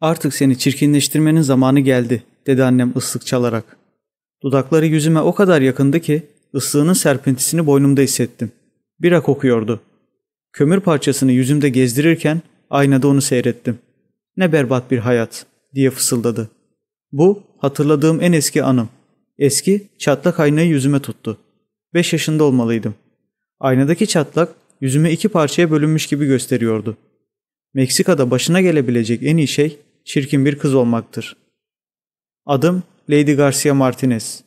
Artık seni çirkinleştirmenin zamanı geldi dedi annem ıslık çalarak. Dudakları yüzüme o kadar yakındı ki ıslığının serpintisini boynumda hissettim. Bira kokuyordu. Kömür parçasını yüzümde gezdirirken aynada onu seyrettim. Ne berbat bir hayat diye fısıldadı. Bu hatırladığım en eski anım. Eski çatlak aynayı yüzüme tuttu. Beş yaşında olmalıydım. Aynadaki çatlak yüzümü iki parçaya bölünmüş gibi gösteriyordu. Meksika'da başına gelebilecek en iyi şey çirkin bir kız olmaktır. Adım Lady Garcia Martinez.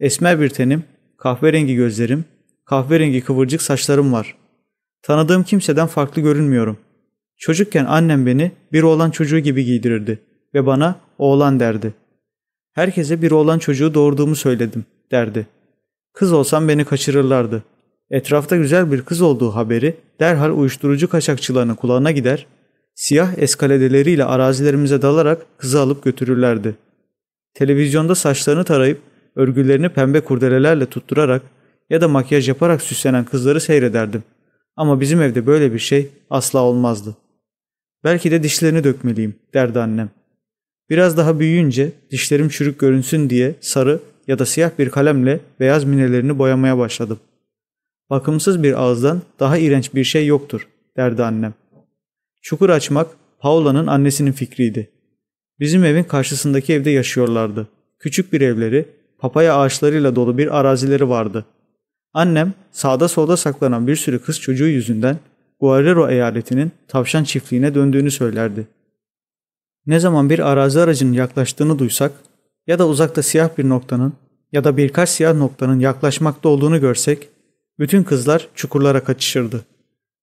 Esmer bir tenim, kahverengi gözlerim, kahverengi kıvırcık saçlarım var. Tanıdığım kimseden farklı görünmüyorum. Çocukken annem beni bir oğlan çocuğu gibi giydirirdi ve bana oğlan derdi. Herkese bir oğlan çocuğu doğurduğumu söyledim derdi. Kız olsam beni kaçırırlardı. Etrafta güzel bir kız olduğu haberi derhal uyuşturucu kaçakçılarının kulağına gider siyah eskaladeleriyle arazilerimize dalarak kızı alıp götürürlerdi. Televizyonda saçlarını tarayıp örgülerini pembe kurdelelerle tutturarak ya da makyaj yaparak süslenen kızları seyrederdim. Ama bizim evde böyle bir şey asla olmazdı. Belki de dişlerini dökmeliyim derdi annem. Biraz daha büyüyünce dişlerim çürük görünsün diye sarı ya da siyah bir kalemle beyaz minelerini boyamaya başladım. Bakımsız bir ağızdan daha iğrenç bir şey yoktur derdi annem. Çukur açmak Paula'nın annesinin fikriydi. Bizim evin karşısındaki evde yaşıyorlardı. Küçük bir evleri, papaya ağaçlarıyla dolu bir arazileri vardı. Annem sağda solda saklanan bir sürü kız çocuğu yüzünden Guerrero eyaletinin tavşan çiftliğine döndüğünü söylerdi. Ne zaman bir arazi aracının yaklaştığını duysak ya da uzakta siyah bir noktanın ya da birkaç siyah noktanın yaklaşmakta olduğunu görsek bütün kızlar çukurlara kaçışırdı.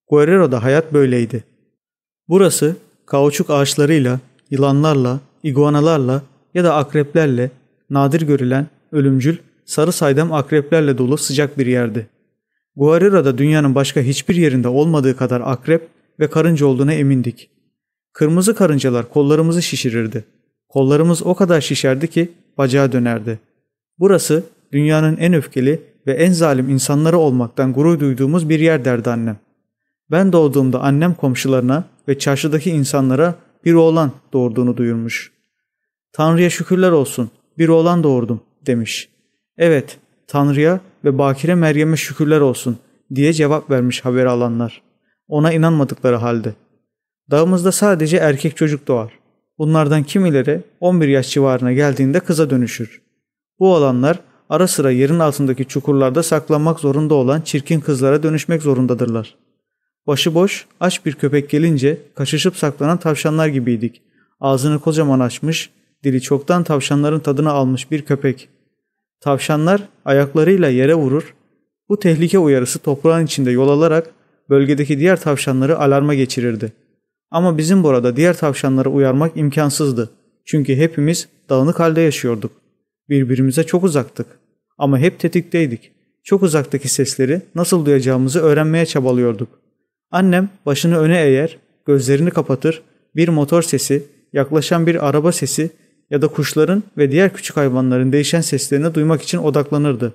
Guerrero'da hayat böyleydi. Burası kauçuk ağaçlarıyla, yılanlarla, iguanalarla ya da akreplerle nadir görülen ölümcül sarı saydam akreplerle dolu sıcak bir yerdi. Guarira'da dünyanın başka hiçbir yerinde olmadığı kadar akrep ve karınca olduğuna emindik. Kırmızı karıncalar kollarımızı şişirirdi. Kollarımız o kadar şişerdi ki bacağı dönerdi. Burası dünyanın en öfkeli ve en zalim insanları olmaktan gurur duyduğumuz bir yer derdi annem. Ben doğduğumda annem komşularına ve çarşıdaki insanlara bir oğlan doğurduğunu duyurmuş. Tanrı'ya şükürler olsun bir oğlan doğurdum demiş. Evet Tanrı'ya ve Bakire Meryem'e şükürler olsun diye cevap vermiş haber alanlar. Ona inanmadıkları halde. Dağımızda sadece erkek çocuk doğar. Bunlardan kimileri 11 yaş civarına geldiğinde kıza dönüşür. Bu olanlar ara sıra yerin altındaki çukurlarda saklanmak zorunda olan çirkin kızlara dönüşmek zorundadırlar.'' Başıboş, aç bir köpek gelince kaşışıp saklanan tavşanlar gibiydik. Ağzını kocaman açmış, dili çoktan tavşanların tadını almış bir köpek. Tavşanlar ayaklarıyla yere vurur. Bu tehlike uyarısı toprağın içinde yol alarak bölgedeki diğer tavşanları alarma geçirirdi. Ama bizim burada diğer tavşanları uyarmak imkansızdı. Çünkü hepimiz dağınık halde yaşıyorduk. Birbirimize çok uzaktık. Ama hep tetikteydik. Çok uzaktaki sesleri nasıl duyacağımızı öğrenmeye çabalıyorduk. Annem başını öne eğer, gözlerini kapatır, bir motor sesi, yaklaşan bir araba sesi ya da kuşların ve diğer küçük hayvanların değişen seslerini duymak için odaklanırdı.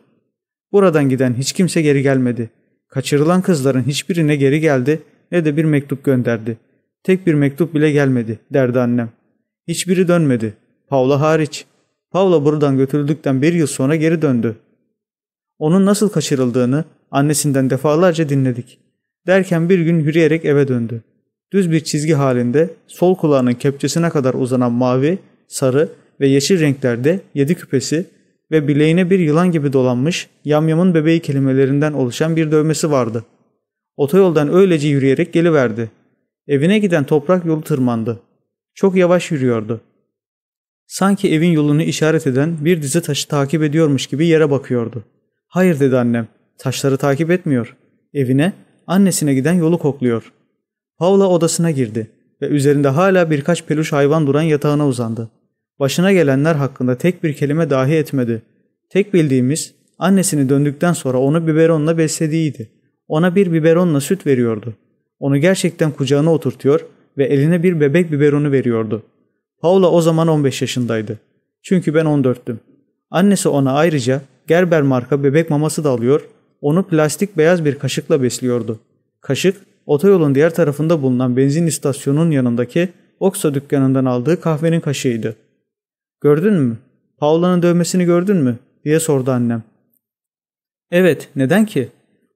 Buradan giden hiç kimse geri gelmedi. Kaçırılan kızların hiçbirine geri geldi ne de bir mektup gönderdi. Tek bir mektup bile gelmedi derdi annem. Hiçbiri dönmedi. Paula hariç. Paula buradan götürüldükten bir yıl sonra geri döndü. Onun nasıl kaçırıldığını annesinden defalarca dinledik. Derken bir gün yürüyerek eve döndü. Düz bir çizgi halinde sol kulağının kepçesine kadar uzanan mavi, sarı ve yeşil renklerde yedi küpesi ve bileğine bir yılan gibi dolanmış yamyamın bebeği kelimelerinden oluşan bir dövmesi vardı. Otoyoldan öylece yürüyerek geliverdi. Evine giden toprak yolu tırmandı. Çok yavaş yürüyordu. Sanki evin yolunu işaret eden bir dizi taşı takip ediyormuş gibi yere bakıyordu. Hayır dedi annem. Taşları takip etmiyor. Evine annesine giden yolu kokluyor. Paula odasına girdi ve üzerinde hala birkaç peluş hayvan duran yatağına uzandı. Başına gelenler hakkında tek bir kelime dahi etmedi. Tek bildiğimiz annesini döndükten sonra onu biberonla beslediğiydi. Ona bir biberonla süt veriyordu. Onu gerçekten kucağına oturtuyor ve eline bir bebek biberonu veriyordu. Paula o zaman 15 yaşındaydı. Çünkü ben 14'tüm. Annesi ona ayrıca Gerber marka bebek maması da alıyor onu plastik beyaz bir kaşıkla besliyordu. Kaşık, otoyolun diğer tarafında bulunan benzin istasyonunun yanındaki Oksa dükkanından aldığı kahvenin kaşığıydı. ''Gördün mü? Paula'nın dövmesini gördün mü?'' diye sordu annem. ''Evet, neden ki?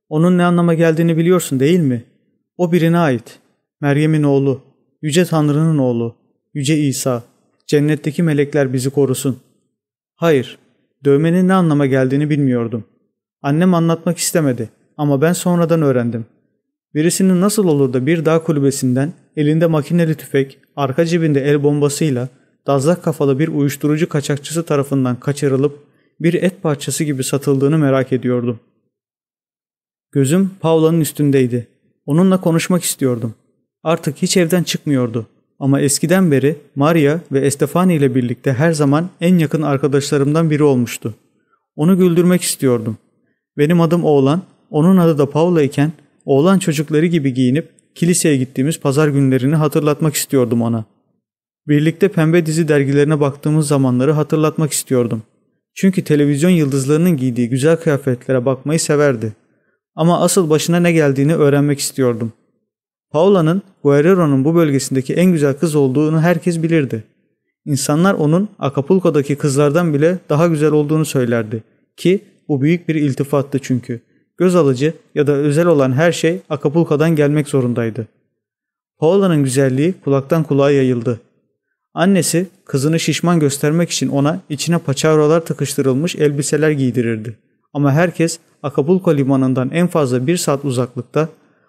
Onun ne anlama geldiğini biliyorsun değil mi? O birine ait. Meryem'in oğlu, Yüce Tanrı'nın oğlu, Yüce İsa. Cennetteki melekler bizi korusun.'' ''Hayır, dövmenin ne anlama geldiğini bilmiyordum.'' Annem anlatmak istemedi ama ben sonradan öğrendim. Birisinin nasıl olur da bir dağ kulübesinden elinde makineli tüfek, arka cebinde el bombasıyla dazlak kafalı bir uyuşturucu kaçakçısı tarafından kaçırılıp bir et parçası gibi satıldığını merak ediyordum. Gözüm Paula'nın üstündeydi. Onunla konuşmak istiyordum. Artık hiç evden çıkmıyordu. Ama eskiden beri Maria ve Estefani ile birlikte her zaman en yakın arkadaşlarımdan biri olmuştu. Onu güldürmek istiyordum. Benim adım oğlan, onun adı da Paula iken oğlan çocukları gibi giyinip kiliseye gittiğimiz pazar günlerini hatırlatmak istiyordum ona. Birlikte pembe dizi dergilerine baktığımız zamanları hatırlatmak istiyordum. Çünkü televizyon yıldızlarının giydiği güzel kıyafetlere bakmayı severdi. Ama asıl başına ne geldiğini öğrenmek istiyordum. Paula'nın Guerrero'nun bu bölgesindeki en güzel kız olduğunu herkes bilirdi. İnsanlar onun Acapulco'daki kızlardan bile daha güzel olduğunu söylerdi ki bu büyük bir iltifattı çünkü. Göz alıcı ya da özel olan her şey Acapulco'dan gelmek zorundaydı. Paola'nın güzelliği kulaktan kulağa yayıldı. Annesi kızını şişman göstermek için ona içine paçavralar takıştırılmış elbiseler giydirirdi. Ama herkes Acapulco limanından en fazla bir saat uzaklıkta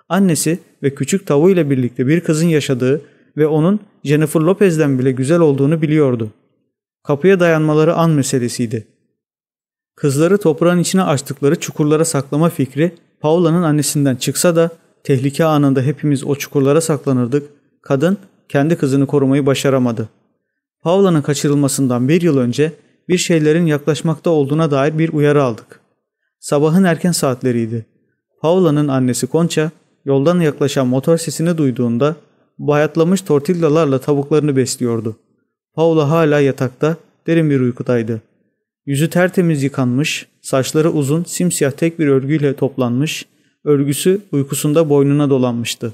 annesi ve küçük tavuğuyla birlikte bir kızın yaşadığı ve onun Jennifer Lopez'den bile güzel olduğunu biliyordu. Kapıya dayanmaları an meselesiydi. Kızları toprağın içine açtıkları çukurlara saklama fikri Paula'nın annesinden çıksa da tehlike anında hepimiz o çukurlara saklanırdık. Kadın kendi kızını korumayı başaramadı. Paula'nın kaçırılmasından bir yıl önce bir şeylerin yaklaşmakta olduğuna dair bir uyarı aldık. Sabahın erken saatleriydi. Paula'nın annesi Concha yoldan yaklaşan motor sesini duyduğunda bayatlamış tortillalarla tavuklarını besliyordu. Paula hala yatakta derin bir uykudaydı. Yüzü tertemiz yıkanmış, saçları uzun, simsiyah tek bir örgüyle toplanmış, örgüsü uykusunda boynuna dolanmıştı.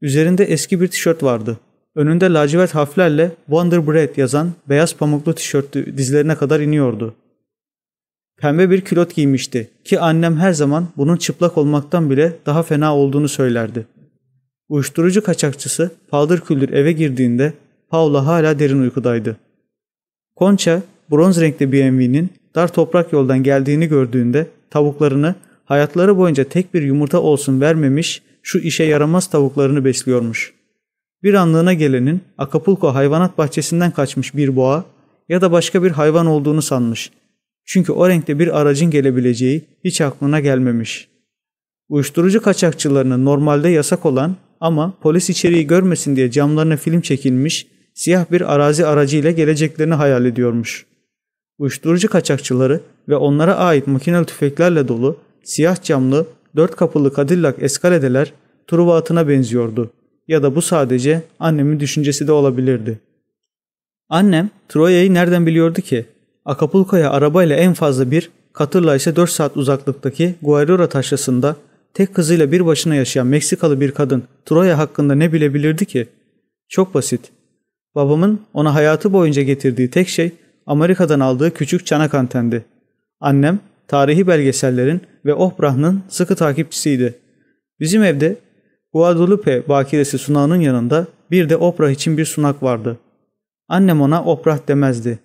Üzerinde eski bir tişört vardı. Önünde lacivert harflerle Wonder Bread yazan beyaz pamuklu tişörtü dizlerine kadar iniyordu. Pembe bir külot giymişti ki annem her zaman bunun çıplak olmaktan bile daha fena olduğunu söylerdi. Uyuşturucu kaçakçısı paldır küldür eve girdiğinde Paula hala derin uykudaydı. Konça bronz renkli BMW'nin dar toprak yoldan geldiğini gördüğünde tavuklarını hayatları boyunca tek bir yumurta olsun vermemiş şu işe yaramaz tavuklarını besliyormuş. Bir anlığına gelenin Acapulco hayvanat bahçesinden kaçmış bir boğa ya da başka bir hayvan olduğunu sanmış. Çünkü o renkte bir aracın gelebileceği hiç aklına gelmemiş. Uyuşturucu kaçakçılarının normalde yasak olan ama polis içeriği görmesin diye camlarına film çekilmiş siyah bir arazi aracıyla geleceklerini hayal ediyormuş.'' Uyuşturucu kaçakçıları ve onlara ait makinel tüfeklerle dolu siyah camlı dört kapılı kadillak eskaledeler Truva atına benziyordu. Ya da bu sadece annemin düşüncesi de olabilirdi. Annem Troya'yı nereden biliyordu ki? Acapulco'ya arabayla en fazla bir, Katır'la ise 4 saat uzaklıktaki Guayrora taşrasında tek kızıyla bir başına yaşayan Meksikalı bir kadın Troya hakkında ne bilebilirdi ki? Çok basit. Babamın ona hayatı boyunca getirdiği tek şey Amerika'dan aldığı küçük çanak antendi. Annem tarihi belgesellerin ve Ohbra'nın sıkı takipçisiydi. Bizim evde Guadalupe bakiresi sunağının yanında bir de Oprah için bir sunak vardı. Annem ona Oprah demezdi.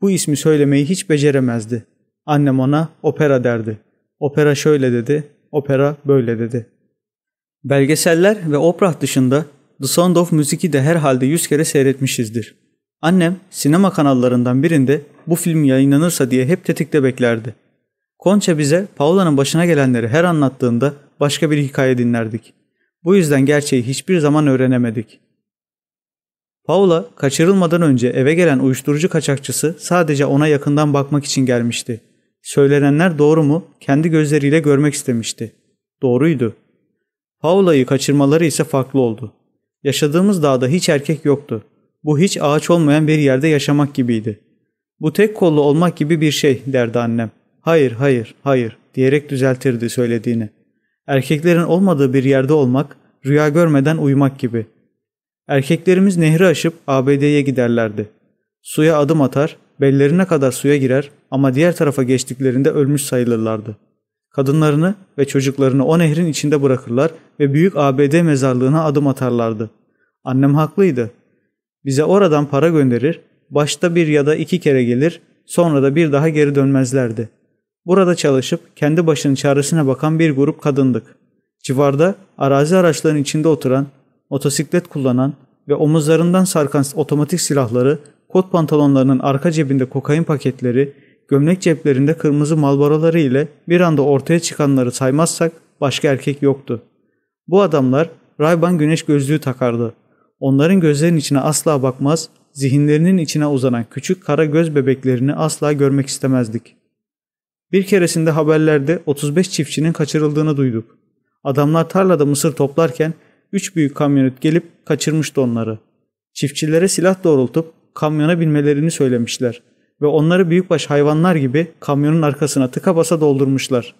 Bu ismi söylemeyi hiç beceremezdi. Annem ona opera derdi. Opera şöyle dedi, opera böyle dedi. Belgeseller ve Oprah dışında The Sound of Music'i de herhalde yüz kere seyretmişizdir. Annem sinema kanallarından birinde bu film yayınlanırsa diye hep tetikte beklerdi. Konça bize Paula'nın başına gelenleri her anlattığında başka bir hikaye dinlerdik. Bu yüzden gerçeği hiçbir zaman öğrenemedik. Paula kaçırılmadan önce eve gelen uyuşturucu kaçakçısı sadece ona yakından bakmak için gelmişti. Söylenenler doğru mu? Kendi gözleriyle görmek istemişti. Doğruydu. Paula'yı kaçırmaları ise farklı oldu. Yaşadığımız dağda hiç erkek yoktu. Bu hiç ağaç olmayan bir yerde yaşamak gibiydi. Bu tek kollu olmak gibi bir şey derdi annem. Hayır, hayır, hayır diyerek düzeltirdi söylediğini. Erkeklerin olmadığı bir yerde olmak, rüya görmeden uyumak gibi. Erkeklerimiz nehri aşıp ABD'ye giderlerdi. Suya adım atar, bellerine kadar suya girer ama diğer tarafa geçtiklerinde ölmüş sayılırlardı. Kadınlarını ve çocuklarını o nehrin içinde bırakırlar ve büyük ABD mezarlığına adım atarlardı. Annem haklıydı. Bize oradan para gönderir, başta bir ya da iki kere gelir, sonra da bir daha geri dönmezlerdi. Burada çalışıp kendi başının çaresine bakan bir grup kadındık. Civarda arazi araçlarının içinde oturan, motosiklet kullanan ve omuzlarından sarkan otomatik silahları, kot pantolonlarının arka cebinde kokain paketleri, gömlek ceplerinde kırmızı malbaraları ile bir anda ortaya çıkanları saymazsak başka erkek yoktu. Bu adamlar Rayban güneş gözlüğü takardı Onların gözlerinin içine asla bakmaz, zihinlerinin içine uzanan küçük kara göz bebeklerini asla görmek istemezdik. Bir keresinde haberlerde 35 çiftçinin kaçırıldığını duyduk. Adamlar tarlada mısır toplarken 3 büyük kamyonet gelip kaçırmıştı onları. Çiftçilere silah doğrultup kamyona binmelerini söylemişler ve onları büyükbaş hayvanlar gibi kamyonun arkasına tıka basa doldurmuşlar.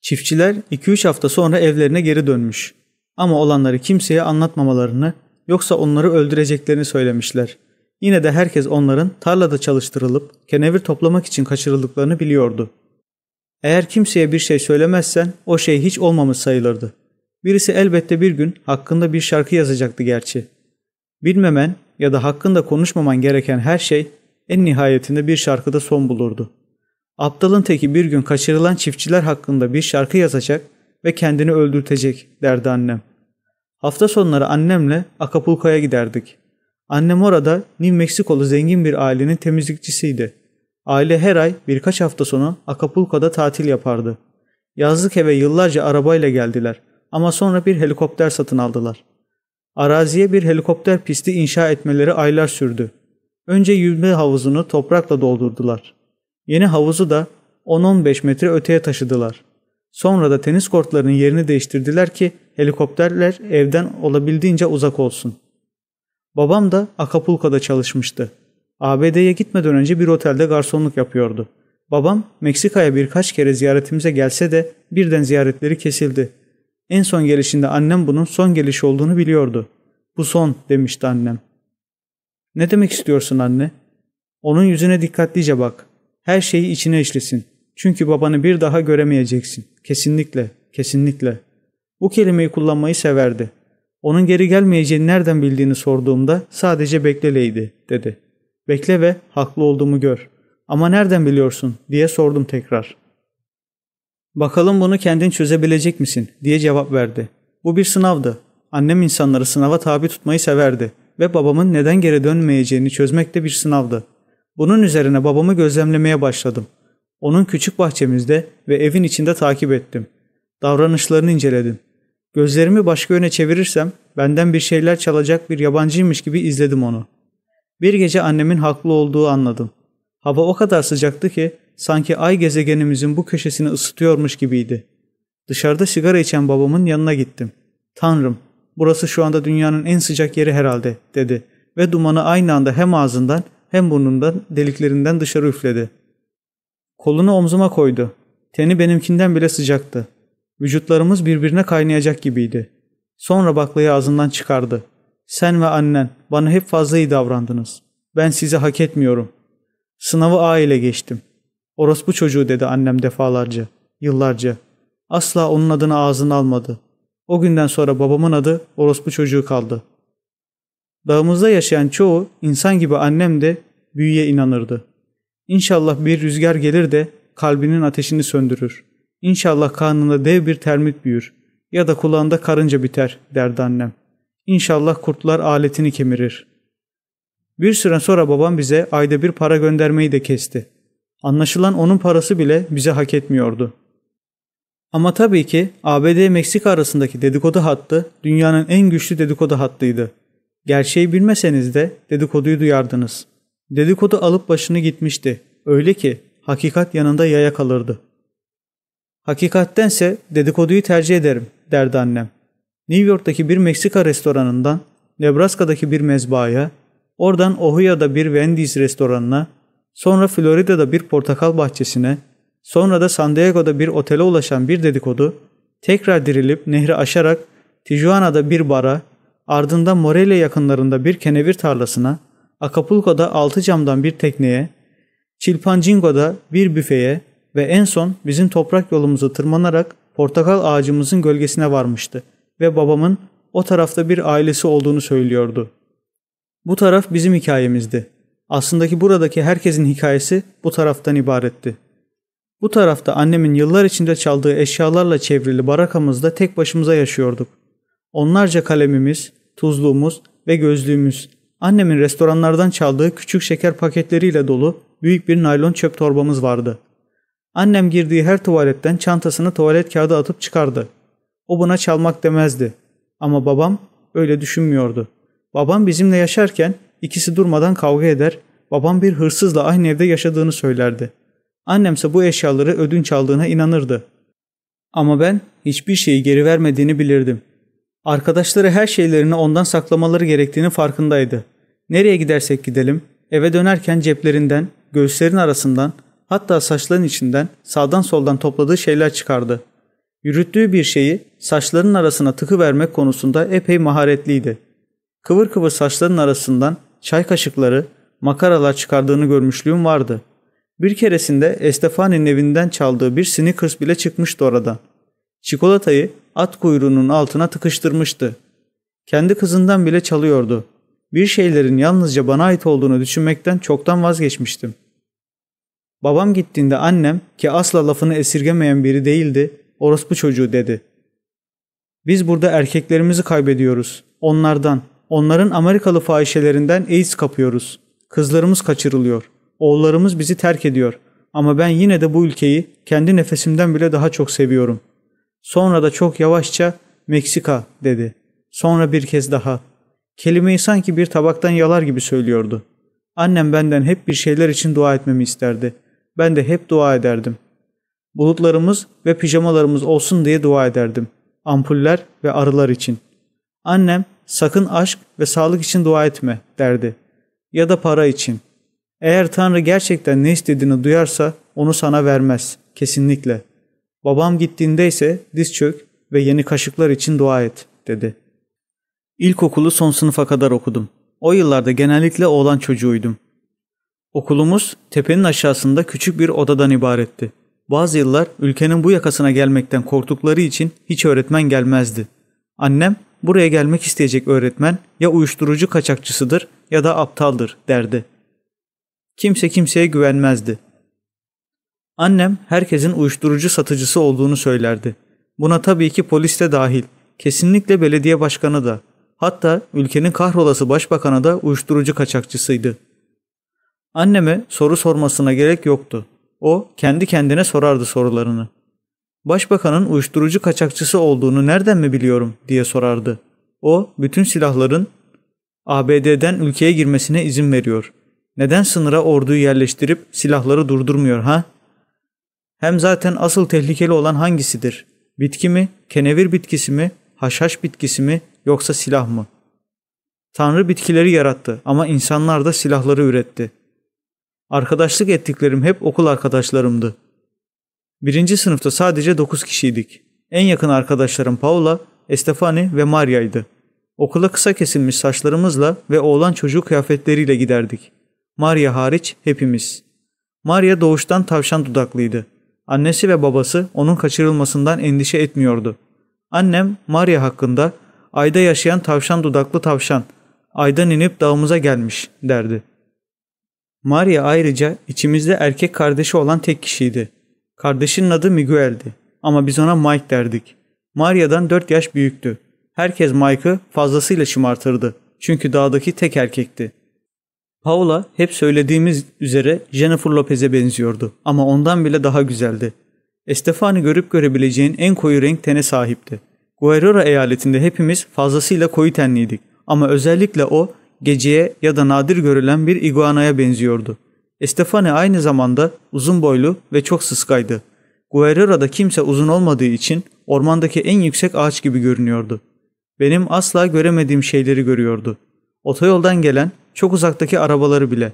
Çiftçiler 2-3 hafta sonra evlerine geri dönmüş. Ama olanları kimseye anlatmamalarını yoksa onları öldüreceklerini söylemişler. Yine de herkes onların tarlada çalıştırılıp kenevir toplamak için kaçırıldıklarını biliyordu. Eğer kimseye bir şey söylemezsen o şey hiç olmamış sayılırdı. Birisi elbette bir gün hakkında bir şarkı yazacaktı gerçi. Bilmemen ya da hakkında konuşmaman gereken her şey en nihayetinde bir şarkıda son bulurdu. Aptalın teki bir gün kaçırılan çiftçiler hakkında bir şarkı yazacak ve kendini öldürtecek derdi annem.'' Hafta sonları annemle Acapulco'ya giderdik. Annem orada New Meksikalı zengin bir ailenin temizlikçisiydi. Aile her ay birkaç hafta sonu Acapulco'da tatil yapardı. Yazlık eve yıllarca arabayla geldiler ama sonra bir helikopter satın aldılar. Araziye bir helikopter pisti inşa etmeleri aylar sürdü. Önce yüzme havuzunu toprakla doldurdular. Yeni havuzu da 10-15 metre öteye taşıdılar. Sonra da tenis kortlarının yerini değiştirdiler ki helikopterler evden olabildiğince uzak olsun. Babam da Acapulco'da çalışmıştı. ABD'ye gitmeden önce bir otelde garsonluk yapıyordu. Babam Meksika'ya birkaç kere ziyaretimize gelse de birden ziyaretleri kesildi. En son gelişinde annem bunun son geliş olduğunu biliyordu. Bu son demişti annem. Ne demek istiyorsun anne? Onun yüzüne dikkatlice bak. Her şeyi içine işlesin. Çünkü babanı bir daha göremeyeceksin. Kesinlikle, kesinlikle. Bu kelimeyi kullanmayı severdi. Onun geri gelmeyeceğini nereden bildiğini sorduğumda sadece bekleleydi, dedi. Bekle ve haklı olduğumu gör. Ama nereden biliyorsun diye sordum tekrar. Bakalım bunu kendin çözebilecek misin diye cevap verdi. Bu bir sınavdı. Annem insanları sınava tabi tutmayı severdi ve babamın neden geri dönmeyeceğini çözmek de bir sınavdı. Bunun üzerine babamı gözlemlemeye başladım. Onun küçük bahçemizde ve evin içinde takip ettim. Davranışlarını inceledim. Gözlerimi başka yöne çevirirsem benden bir şeyler çalacak bir yabancıymış gibi izledim onu. Bir gece annemin haklı olduğu anladım. Hava o kadar sıcaktı ki sanki ay gezegenimizin bu köşesini ısıtıyormuş gibiydi. Dışarıda sigara içen babamın yanına gittim. Tanrım, burası şu anda dünyanın en sıcak yeri herhalde, dedi. Ve dumanı aynı anda hem ağzından hem burnundan deliklerinden dışarı üfledi.'' Kolunu omzuma koydu. Teni benimkinden bile sıcaktı. Vücutlarımız birbirine kaynayacak gibiydi. Sonra baklayı ağzından çıkardı. Sen ve annen bana hep fazla iyi davrandınız. Ben sizi hak etmiyorum. Sınavı A ile geçtim. Orospu çocuğu dedi annem defalarca, yıllarca. Asla onun adını ağzına almadı. O günden sonra babamın adı orospu çocuğu kaldı. Dağımızda yaşayan çoğu insan gibi annem de büyüye inanırdı.'' İnşallah bir rüzgar gelir de kalbinin ateşini söndürür. İnşallah karnında dev bir termit büyür ya da kulağında karınca biter derdi annem. İnşallah kurtlar aletini kemirir. Bir süre sonra babam bize ayda bir para göndermeyi de kesti. Anlaşılan onun parası bile bize hak etmiyordu. Ama tabii ki ABD-Meksika arasındaki dedikodu hattı dünyanın en güçlü dedikodu hattıydı. Gerçeği bilmeseniz de dedikoduyu duyardınız.'' Dedikodu alıp başını gitmişti. Öyle ki hakikat yanında yaya kalırdı. Hakikattense dedikoduyu tercih ederim derdi annem. New York'taki bir Meksika restoranından Nebraska'daki bir mezbahaya, oradan Ohio'da bir Wendy's restoranına, sonra Florida'da bir portakal bahçesine, sonra da San Diego'da bir otele ulaşan bir dedikodu tekrar dirilip nehri aşarak Tijuana'da bir bara, ardından Morelia yakınlarında bir kenevir tarlasına, Acapulco'da altı camdan bir tekneye, Chilpancingo'da bir büfeye ve en son bizim toprak yolumuzu tırmanarak portakal ağacımızın gölgesine varmıştı ve babamın o tarafta bir ailesi olduğunu söylüyordu. Bu taraf bizim hikayemizdi. Aslında ki buradaki herkesin hikayesi bu taraftan ibaretti. Bu tarafta annemin yıllar içinde çaldığı eşyalarla çevrili barakamızda tek başımıza yaşıyorduk. Onlarca kalemimiz, tuzluğumuz ve gözlüğümüz annemin restoranlardan çaldığı küçük şeker paketleriyle dolu büyük bir naylon çöp torbamız vardı. Annem girdiği her tuvaletten çantasını tuvalet kağıdı atıp çıkardı. O buna çalmak demezdi. Ama babam öyle düşünmüyordu. Babam bizimle yaşarken ikisi durmadan kavga eder, babam bir hırsızla aynı evde yaşadığını söylerdi. Annemse bu eşyaları ödünç aldığına inanırdı. Ama ben hiçbir şeyi geri vermediğini bilirdim. Arkadaşları her şeylerini ondan saklamaları gerektiğini farkındaydı. Nereye gidersek gidelim, eve dönerken ceplerinden, göğüslerin arasından, hatta saçların içinden sağdan soldan topladığı şeyler çıkardı. Yürüttüğü bir şeyi saçların arasına tıkı vermek konusunda epey maharetliydi. Kıvır kıvır saçların arasından çay kaşıkları, makaralar çıkardığını görmüşlüğüm vardı. Bir keresinde Estefani'nin evinden çaldığı bir Snickers bile çıkmıştı oradan. Çikolatayı at kuyruğunun altına tıkıştırmıştı. Kendi kızından bile çalıyordu. Bir şeylerin yalnızca bana ait olduğunu düşünmekten çoktan vazgeçmiştim. Babam gittiğinde annem ki asla lafını esirgemeyen biri değildi, orospu çocuğu dedi. Biz burada erkeklerimizi kaybediyoruz. Onlardan, onların Amerikalı fahişelerinden AIDS kapıyoruz. Kızlarımız kaçırılıyor. Oğullarımız bizi terk ediyor. Ama ben yine de bu ülkeyi kendi nefesimden bile daha çok seviyorum.'' Sonra da çok yavaşça Meksika dedi. Sonra bir kez daha. Kelimeyi sanki bir tabaktan yalar gibi söylüyordu. Annem benden hep bir şeyler için dua etmemi isterdi. Ben de hep dua ederdim. Bulutlarımız ve pijamalarımız olsun diye dua ederdim. Ampuller ve arılar için. Annem sakın aşk ve sağlık için dua etme derdi. Ya da para için. Eğer Tanrı gerçekten ne istediğini duyarsa onu sana vermez. Kesinlikle.'' Babam gittiğinde ise diz çök ve yeni kaşıklar için dua et dedi. İlkokulu son sınıfa kadar okudum. O yıllarda genellikle oğlan çocuğuydum. Okulumuz tepenin aşağısında küçük bir odadan ibaretti. Bazı yıllar ülkenin bu yakasına gelmekten korktukları için hiç öğretmen gelmezdi. Annem buraya gelmek isteyecek öğretmen ya uyuşturucu kaçakçısıdır ya da aptaldır derdi. Kimse kimseye güvenmezdi. Annem herkesin uyuşturucu satıcısı olduğunu söylerdi. Buna tabii ki polis de dahil. Kesinlikle belediye başkanı da. Hatta ülkenin kahrolası başbakanı da uyuşturucu kaçakçısıydı. Anneme soru sormasına gerek yoktu. O kendi kendine sorardı sorularını. Başbakanın uyuşturucu kaçakçısı olduğunu nereden mi biliyorum diye sorardı. O bütün silahların ABD'den ülkeye girmesine izin veriyor. Neden sınıra orduyu yerleştirip silahları durdurmuyor ha hem zaten asıl tehlikeli olan hangisidir? Bitki mi, kenevir bitkisi mi, haşhaş bitkisi mi yoksa silah mı? Tanrı bitkileri yarattı ama insanlar da silahları üretti. Arkadaşlık ettiklerim hep okul arkadaşlarımdı. Birinci sınıfta sadece dokuz kişiydik. En yakın arkadaşlarım Paula, Estefani ve Maria'ydı. Okula kısa kesilmiş saçlarımızla ve oğlan çocuğu kıyafetleriyle giderdik. Maria hariç hepimiz. Maria doğuştan tavşan dudaklıydı. Annesi ve babası onun kaçırılmasından endişe etmiyordu. Annem Maria hakkında ayda yaşayan tavşan dudaklı tavşan, aydan inip dağımıza gelmiş derdi. Maria ayrıca içimizde erkek kardeşi olan tek kişiydi. Kardeşinin adı Miguel'di ama biz ona Mike derdik. Maria'dan 4 yaş büyüktü. Herkes Mike'ı fazlasıyla şımartırdı çünkü dağdaki tek erkekti. Paola hep söylediğimiz üzere Jennifer Lopez'e benziyordu ama ondan bile daha güzeldi. Estefani görüp görebileceğin en koyu renk tene sahipti. Guerrero eyaletinde hepimiz fazlasıyla koyu tenliydik ama özellikle o geceye ya da nadir görülen bir iguanaya benziyordu. Estefani aynı zamanda uzun boylu ve çok sıskaydı. Guerrero'da kimse uzun olmadığı için ormandaki en yüksek ağaç gibi görünüyordu. Benim asla göremediğim şeyleri görüyordu. Otoyoldan gelen çok uzaktaki arabaları bile.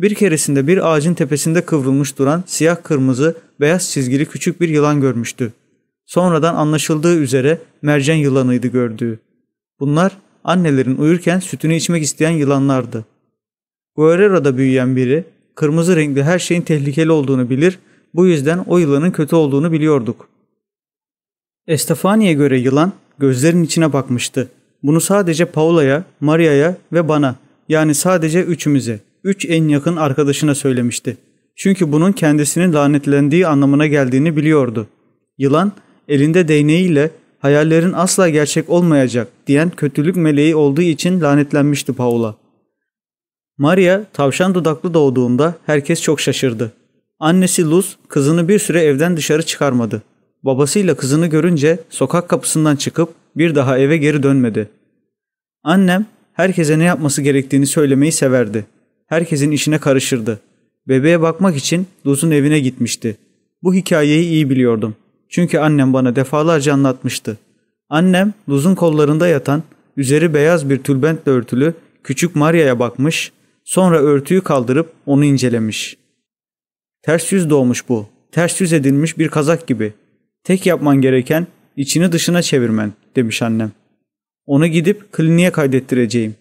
Bir keresinde bir ağacın tepesinde kıvrılmış duran siyah kırmızı beyaz çizgili küçük bir yılan görmüştü. Sonradan anlaşıldığı üzere mercan yılanıydı gördüğü. Bunlar annelerin uyurken sütünü içmek isteyen yılanlardı. Guerrero'da büyüyen biri kırmızı renkli her şeyin tehlikeli olduğunu bilir, bu yüzden o yılanın kötü olduğunu biliyorduk. Estefani'ye göre yılan gözlerin içine bakmıştı. Bunu sadece Paula'ya, Maria'ya ve bana yani sadece üçümüze, üç en yakın arkadaşına söylemişti. Çünkü bunun kendisinin lanetlendiği anlamına geldiğini biliyordu. Yılan elinde değneğiyle hayallerin asla gerçek olmayacak diyen kötülük meleği olduğu için lanetlenmişti Paula. Maria tavşan dudaklı doğduğunda herkes çok şaşırdı. Annesi Luz kızını bir süre evden dışarı çıkarmadı. Babasıyla kızını görünce sokak kapısından çıkıp bir daha eve geri dönmedi. Annem herkese ne yapması gerektiğini söylemeyi severdi. Herkesin işine karışırdı. Bebeğe bakmak için Luz'un evine gitmişti. Bu hikayeyi iyi biliyordum. Çünkü annem bana defalarca anlatmıştı. Annem Luz'un kollarında yatan, üzeri beyaz bir tülbentle örtülü küçük Maria'ya bakmış, sonra örtüyü kaldırıp onu incelemiş. Ters yüz doğmuş bu. Ters yüz edilmiş bir kazak gibi. Tek yapman gereken içini dışına çevirmen demiş annem. Onu gidip kliniğe kaydettireceğim.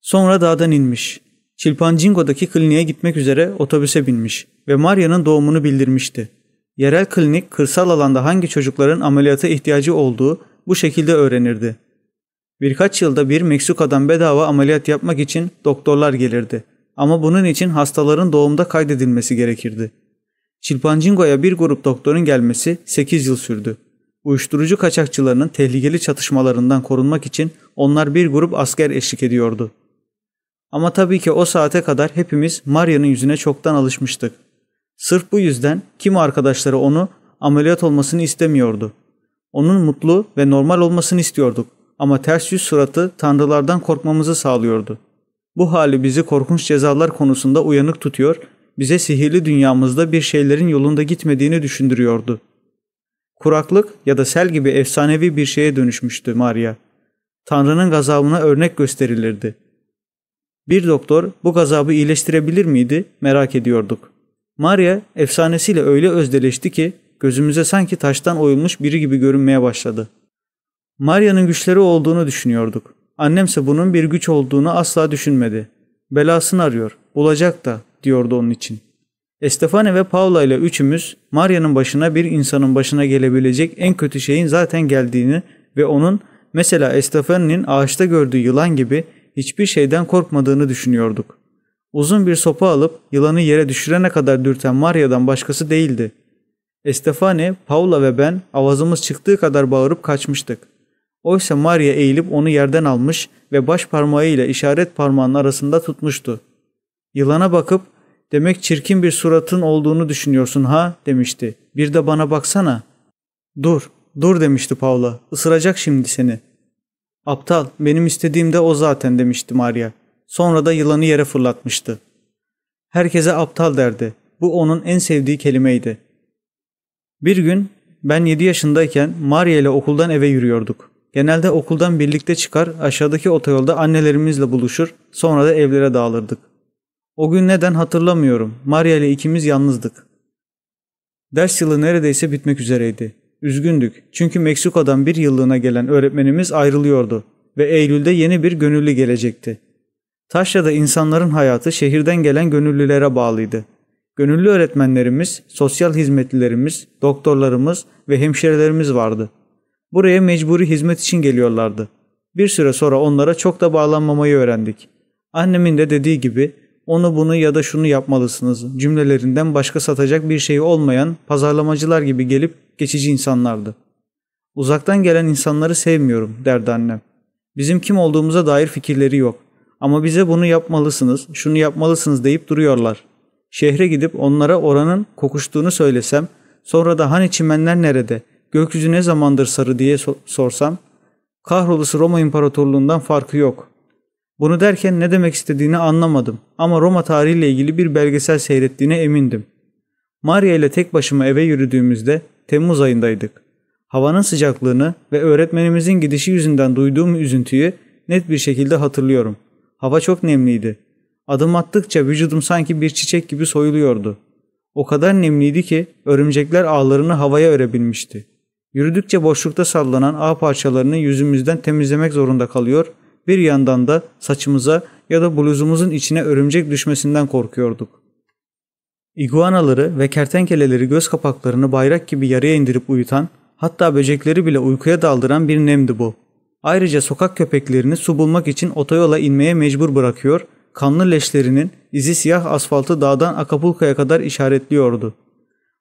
Sonra dağdan inmiş. Çilpancingo'daki kliniğe gitmek üzere otobüse binmiş ve Maria'nın doğumunu bildirmişti. Yerel klinik kırsal alanda hangi çocukların ameliyata ihtiyacı olduğu bu şekilde öğrenirdi. Birkaç yılda bir Meksika'dan bedava ameliyat yapmak için doktorlar gelirdi. Ama bunun için hastaların doğumda kaydedilmesi gerekirdi. Çilpancingo'ya bir grup doktorun gelmesi 8 yıl sürdü. Uyuşturucu kaçakçılarının tehlikeli çatışmalarından korunmak için onlar bir grup asker eşlik ediyordu. Ama tabii ki o saate kadar hepimiz Maria'nın yüzüne çoktan alışmıştık. Sırf bu yüzden kim arkadaşları onu ameliyat olmasını istemiyordu. Onun mutlu ve normal olmasını istiyorduk ama ters yüz suratı tanrılardan korkmamızı sağlıyordu. Bu hali bizi korkunç cezalar konusunda uyanık tutuyor, bize sihirli dünyamızda bir şeylerin yolunda gitmediğini düşündürüyordu.'' Kuraklık ya da sel gibi efsanevi bir şeye dönüşmüştü Maria. Tanrı'nın gazabına örnek gösterilirdi. Bir doktor bu gazabı iyileştirebilir miydi merak ediyorduk. Maria efsanesiyle öyle özdeleşti ki gözümüze sanki taştan oyulmuş biri gibi görünmeye başladı. Maria'nın güçleri olduğunu düşünüyorduk. Annemse bunun bir güç olduğunu asla düşünmedi. Belasını arıyor, bulacak da diyordu onun için.'' Estefane ve Paula ile üçümüz Maria'nın başına bir insanın başına gelebilecek en kötü şeyin zaten geldiğini ve onun mesela Estefane'nin ağaçta gördüğü yılan gibi hiçbir şeyden korkmadığını düşünüyorduk. Uzun bir sopa alıp yılanı yere düşürene kadar dürten Maria'dan başkası değildi. Estefane, Paula ve ben avazımız çıktığı kadar bağırıp kaçmıştık. Oysa Maria eğilip onu yerden almış ve baş parmağıyla işaret parmağının arasında tutmuştu. Yılana bakıp Demek çirkin bir suratın olduğunu düşünüyorsun ha demişti. Bir de bana baksana. Dur, dur demişti Paula. Isıracak şimdi seni. Aptal, benim istediğim de o zaten demişti Maria. Sonra da yılanı yere fırlatmıştı. Herkese aptal derdi. Bu onun en sevdiği kelimeydi. Bir gün ben 7 yaşındayken Maria ile okuldan eve yürüyorduk. Genelde okuldan birlikte çıkar, aşağıdaki otoyolda annelerimizle buluşur, sonra da evlere dağılırdık. O gün neden hatırlamıyorum. Maria ile ikimiz yalnızdık. Ders yılı neredeyse bitmek üzereydi. Üzgündük çünkü Meksika'dan bir yıllığına gelen öğretmenimiz ayrılıyordu ve Eylül'de yeni bir gönüllü gelecekti. Taşya'da insanların hayatı şehirden gelen gönüllülere bağlıydı. Gönüllü öğretmenlerimiz, sosyal hizmetlilerimiz, doktorlarımız ve hemşirelerimiz vardı. Buraya mecburi hizmet için geliyorlardı. Bir süre sonra onlara çok da bağlanmamayı öğrendik. Annemin de dediği gibi onu bunu ya da şunu yapmalısınız cümlelerinden başka satacak bir şey olmayan pazarlamacılar gibi gelip geçici insanlardı. Uzaktan gelen insanları sevmiyorum derdi annem. Bizim kim olduğumuza dair fikirleri yok. Ama bize bunu yapmalısınız, şunu yapmalısınız deyip duruyorlar. Şehre gidip onlara oranın kokuştuğunu söylesem, sonra da hani çimenler nerede, gökyüzü ne zamandır sarı diye sorsam, kahrolası Roma İmparatorluğundan farkı yok. Bunu derken ne demek istediğini anlamadım ama Roma tarihiyle ilgili bir belgesel seyrettiğine emindim. Maria ile tek başıma eve yürüdüğümüzde Temmuz ayındaydık. Havanın sıcaklığını ve öğretmenimizin gidişi yüzünden duyduğum üzüntüyü net bir şekilde hatırlıyorum. Hava çok nemliydi. Adım attıkça vücudum sanki bir çiçek gibi soyuluyordu. O kadar nemliydi ki örümcekler ağlarını havaya örebilmişti. Yürüdükçe boşlukta sallanan ağ parçalarını yüzümüzden temizlemek zorunda kalıyor bir yandan da saçımıza ya da bluzumuzun içine örümcek düşmesinden korkuyorduk. İguanaları ve kertenkeleleri göz kapaklarını bayrak gibi yarıya indirip uyutan, hatta böcekleri bile uykuya daldıran bir nemdi bu. Ayrıca sokak köpeklerini su bulmak için otoyola inmeye mecbur bırakıyor, kanlı leşlerinin izi siyah asfaltı dağdan akapulkaya kadar işaretliyordu.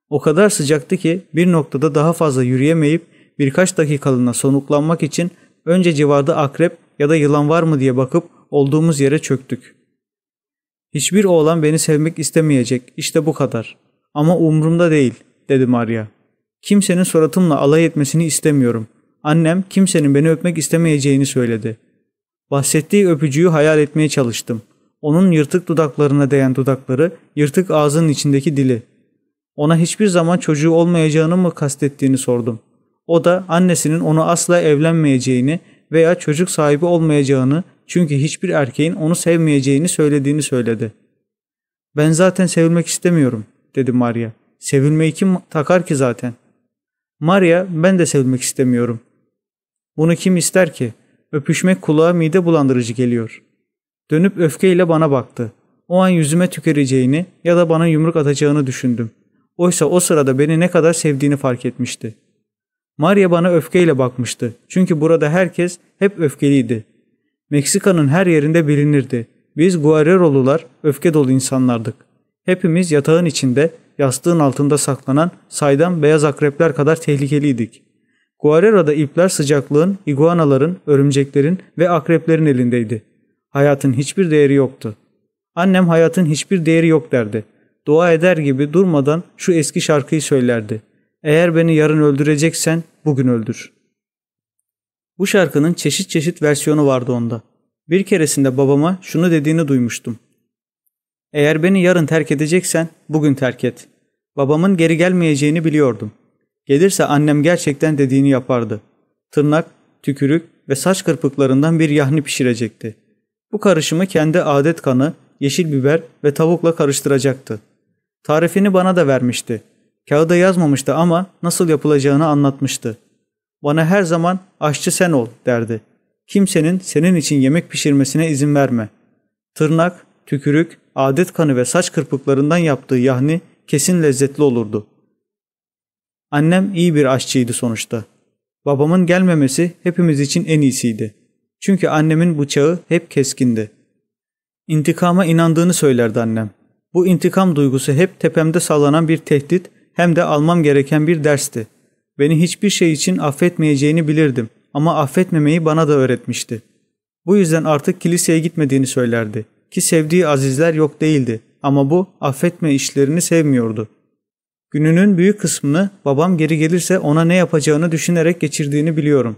O kadar sıcaktı ki bir noktada daha fazla yürüyemeyip birkaç dakikalığına sonuklanmak için önce civarda akrep ya da yılan var mı diye bakıp olduğumuz yere çöktük. Hiçbir oğlan beni sevmek istemeyecek. İşte bu kadar. Ama umurumda değil, dedi Maria. Kimsenin suratımla alay etmesini istemiyorum. Annem kimsenin beni öpmek istemeyeceğini söyledi. Bahsettiği öpücüğü hayal etmeye çalıştım. Onun yırtık dudaklarına değen dudakları, yırtık ağzının içindeki dili. Ona hiçbir zaman çocuğu olmayacağını mı kastettiğini sordum. O da annesinin onu asla evlenmeyeceğini veya çocuk sahibi olmayacağını çünkü hiçbir erkeğin onu sevmeyeceğini söylediğini söyledi. Ben zaten sevilmek istemiyorum dedi Maria. Sevilmeyi kim takar ki zaten? Maria ben de sevilmek istemiyorum. Bunu kim ister ki? Öpüşmek kulağa mide bulandırıcı geliyor. Dönüp öfkeyle bana baktı. O an yüzüme tüküreceğini ya da bana yumruk atacağını düşündüm. Oysa o sırada beni ne kadar sevdiğini fark etmişti.'' Maria bana öfkeyle bakmıştı. Çünkü burada herkes hep öfkeliydi. Meksika'nın her yerinde bilinirdi. Biz Guerrero'lular öfke dolu insanlardık. Hepimiz yatağın içinde, yastığın altında saklanan saydam beyaz akrepler kadar tehlikeliydik. Guerrero'da ipler sıcaklığın, iguanaların, örümceklerin ve akreplerin elindeydi. Hayatın hiçbir değeri yoktu. Annem hayatın hiçbir değeri yok derdi. Dua eder gibi durmadan şu eski şarkıyı söylerdi. Eğer beni yarın öldüreceksen bugün öldür. Bu şarkının çeşit çeşit versiyonu vardı onda. Bir keresinde babama şunu dediğini duymuştum. Eğer beni yarın terk edeceksen bugün terk et. Babamın geri gelmeyeceğini biliyordum. Gelirse annem gerçekten dediğini yapardı. Tırnak, tükürük ve saç kırpıklarından bir yahni pişirecekti. Bu karışımı kendi adet kanı, yeşil biber ve tavukla karıştıracaktı. Tarifini bana da vermişti. Kağıda yazmamıştı ama nasıl yapılacağını anlatmıştı. Bana her zaman aşçı sen ol derdi. Kimsenin senin için yemek pişirmesine izin verme. Tırnak, tükürük, adet kanı ve saç kırpıklarından yaptığı yahni kesin lezzetli olurdu. Annem iyi bir aşçıydı sonuçta. Babamın gelmemesi hepimiz için en iyisiydi. Çünkü annemin bıçağı hep keskindi. İntikama inandığını söylerdi annem. Bu intikam duygusu hep tepemde sallanan bir tehdit hem de almam gereken bir dersti. Beni hiçbir şey için affetmeyeceğini bilirdim ama affetmemeyi bana da öğretmişti. Bu yüzden artık kiliseye gitmediğini söylerdi ki sevdiği azizler yok değildi ama bu affetme işlerini sevmiyordu. Gününün büyük kısmını babam geri gelirse ona ne yapacağını düşünerek geçirdiğini biliyorum.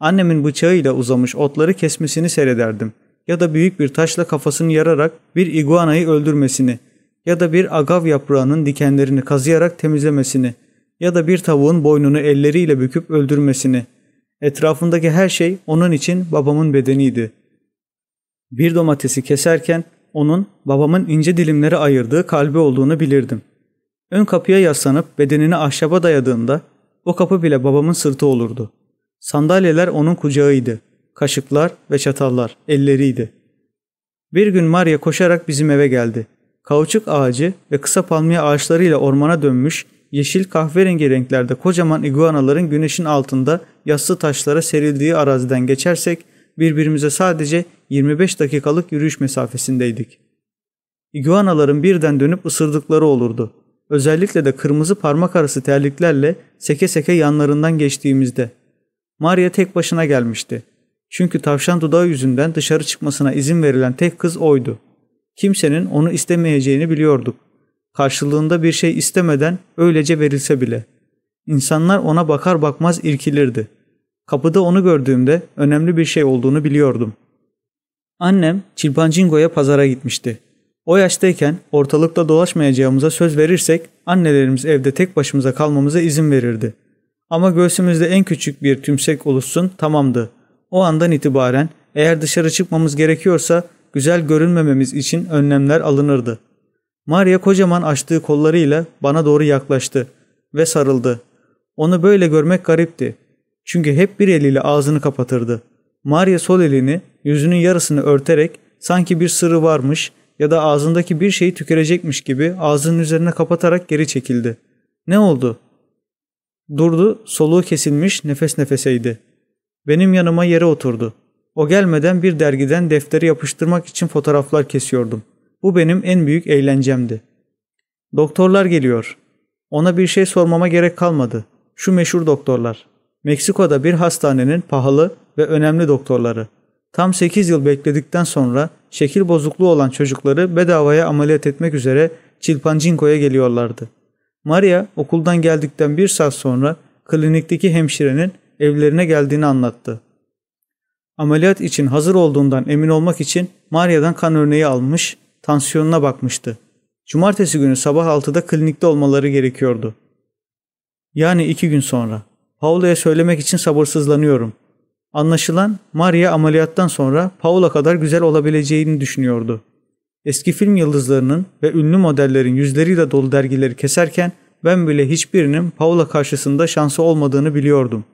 Annemin bıçağıyla uzamış otları kesmesini seyrederdim ya da büyük bir taşla kafasını yararak bir iguanayı öldürmesini ya da bir agav yaprağının dikenlerini kazıyarak temizlemesini ya da bir tavuğun boynunu elleriyle büküp öldürmesini. Etrafındaki her şey onun için babamın bedeniydi. Bir domatesi keserken onun babamın ince dilimleri ayırdığı kalbi olduğunu bilirdim. Ön kapıya yaslanıp bedenini ahşaba dayadığında o kapı bile babamın sırtı olurdu. Sandalyeler onun kucağıydı. Kaşıklar ve çatallar elleriydi. Bir gün Maria koşarak bizim eve geldi kauçuk ağacı ve kısa palmiye ağaçlarıyla ormana dönmüş, yeşil kahverengi renklerde kocaman iguanaların güneşin altında yassı taşlara serildiği araziden geçersek birbirimize sadece 25 dakikalık yürüyüş mesafesindeydik. İguanaların birden dönüp ısırdıkları olurdu. Özellikle de kırmızı parmak arası terliklerle seke seke yanlarından geçtiğimizde. Maria tek başına gelmişti. Çünkü tavşan dudağı yüzünden dışarı çıkmasına izin verilen tek kız oydu. Kimsenin onu istemeyeceğini biliyorduk. Karşılığında bir şey istemeden öylece verilse bile. İnsanlar ona bakar bakmaz irkilirdi. Kapıda onu gördüğümde önemli bir şey olduğunu biliyordum. Annem Çilpancingo'ya pazara gitmişti. O yaştayken ortalıkta dolaşmayacağımıza söz verirsek annelerimiz evde tek başımıza kalmamıza izin verirdi. Ama göğsümüzde en küçük bir tümsek oluşsun tamamdı. O andan itibaren eğer dışarı çıkmamız gerekiyorsa güzel görünmememiz için önlemler alınırdı. Maria kocaman açtığı kollarıyla bana doğru yaklaştı ve sarıldı. Onu böyle görmek garipti. Çünkü hep bir eliyle ağzını kapatırdı. Maria sol elini yüzünün yarısını örterek sanki bir sırrı varmış ya da ağzındaki bir şeyi tükürecekmiş gibi ağzının üzerine kapatarak geri çekildi. Ne oldu? Durdu, soluğu kesilmiş, nefes nefeseydi. Benim yanıma yere oturdu. O gelmeden bir dergiden defteri yapıştırmak için fotoğraflar kesiyordum. Bu benim en büyük eğlencemdi. Doktorlar geliyor. Ona bir şey sormama gerek kalmadı. Şu meşhur doktorlar. Meksiko'da bir hastanenin pahalı ve önemli doktorları. Tam 8 yıl bekledikten sonra şekil bozukluğu olan çocukları bedavaya ameliyat etmek üzere Chilpancingo'ya geliyorlardı. Maria okuldan geldikten bir saat sonra klinikteki hemşirenin evlerine geldiğini anlattı. Ameliyat için hazır olduğundan emin olmak için Maria'dan kan örneği almış, tansiyonuna bakmıştı. Cumartesi günü sabah 6'da klinikte olmaları gerekiyordu. Yani iki gün sonra. Paula'ya söylemek için sabırsızlanıyorum. Anlaşılan Maria ameliyattan sonra Paula kadar güzel olabileceğini düşünüyordu. Eski film yıldızlarının ve ünlü modellerin yüzleriyle dolu dergileri keserken ben bile hiçbirinin Paula karşısında şansı olmadığını biliyordum.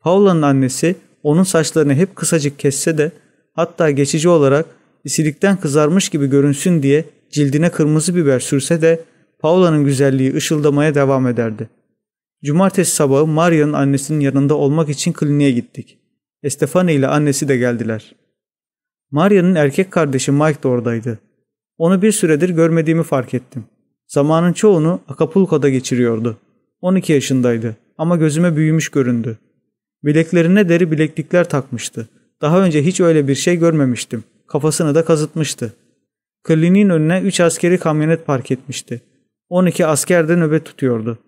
Paula'nın annesi onun saçlarını hep kısacık kesse de hatta geçici olarak isilikten kızarmış gibi görünsün diye cildine kırmızı biber sürse de Paula'nın güzelliği ışıldamaya devam ederdi. Cumartesi sabahı Maria'nın annesinin yanında olmak için kliniğe gittik. Estefani ile annesi de geldiler. Maria'nın erkek kardeşi Mike de oradaydı. Onu bir süredir görmediğimi fark ettim. Zamanın çoğunu Acapulco'da geçiriyordu. 12 yaşındaydı ama gözüme büyümüş göründü. Bileklerine deri bileklikler takmıştı. Daha önce hiç öyle bir şey görmemiştim. Kafasını da kazıtmıştı. Kliniğin önüne üç askeri kamyonet park etmişti. 12 asker de nöbet tutuyordu.